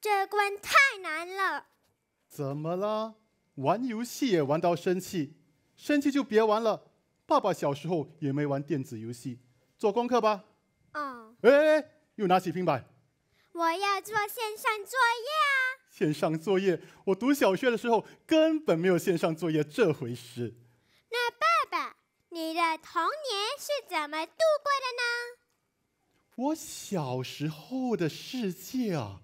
这关太难了，怎么了？玩游戏也玩到生气，生气就别玩了。爸爸小时候也没玩电子游戏，做功课吧。哦。哎哎又拿起平板。我要做线上作业啊。线上作业？我读小学的时候根本没有线上作业这回事。那爸爸，你的童年是怎么度过的呢？我小时候的世界啊。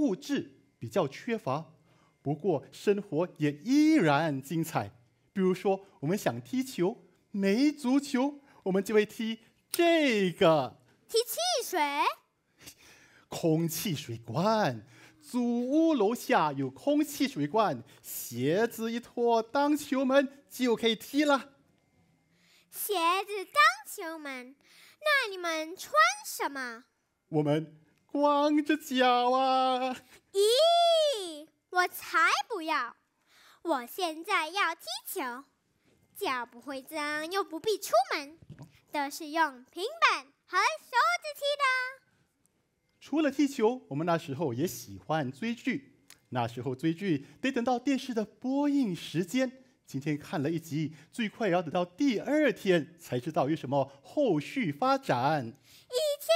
物质比较缺乏，不过生活也依然精彩。比如说，我们想踢球，没足球，我们就会踢这个——踢汽水，空气水罐。祖屋楼下有空气水罐，鞋子一脱当球门就可以踢了。鞋子当球门，那你们穿什么？我们。光着脚啊！咦，我才不要！我现在要踢球，脚不会脏又不必出门，都是用平板和手指踢的。除了踢球，我们那时候也喜欢追剧。那时候追剧得等到电视的播映时间，今天看了一集，最快也要等到第二天才知道有什么后续发展。以前。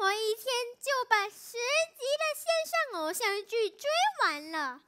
我一天就把十集的线上偶像剧追完了，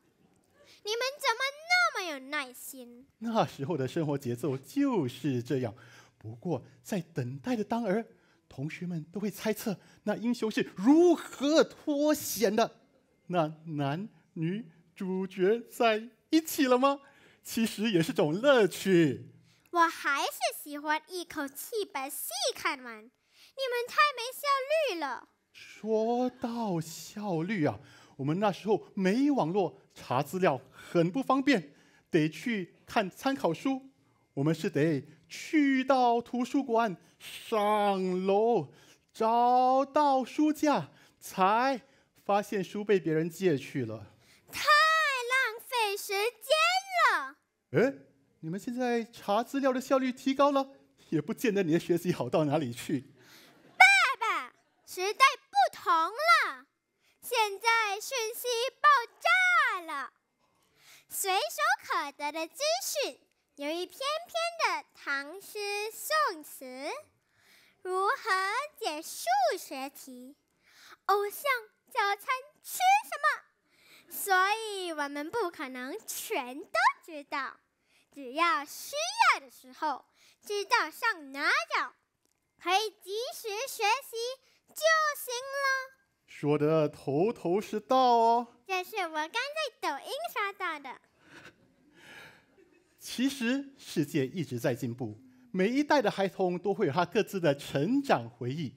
你们怎么那么有耐心？那时候的生活节奏就是这样。不过在等待的当儿，同学们都会猜测那英雄是如何脱险的，那男女主角在一起了吗？其实也是种乐趣。我还是喜欢一口气把戏看完。你们太没效率了。说到效率啊，我们那时候没网络查资料很不方便，得去看参考书。我们是得去到图书馆，上楼找到书架，才发现书被别人借去了。太浪费时间了。哎，你们现在查资料的效率提高了，也不见得你的学习好到哪里去。时代不同了，现在信息爆炸了，随手可得的资讯，有一篇篇的唐诗宋词，如何解数学题，偶像早餐吃什么，所以我们不可能全都知道，只要需要的时候知道上哪找，可以及时学习。就行了。说的头头是道哦。这是我刚在抖音刷到的。其实世界一直在进步，每一代的孩童都会有他各自的成长回忆，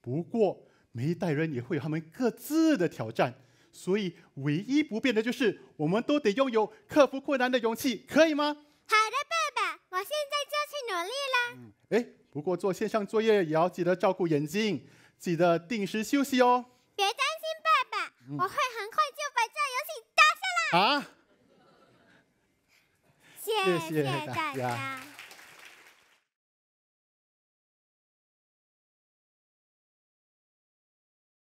不过每一代人也会有他们各自的挑战。所以唯一不变的就是，我们都得拥有克服困难的勇气，可以吗？好的，爸爸，我现在就去努力啦。哎，不过做线上作业也要记得照顾眼睛。记得定时休息哦！别担心，爸爸，我会很快就把这游戏打下来。啊！谢谢大家。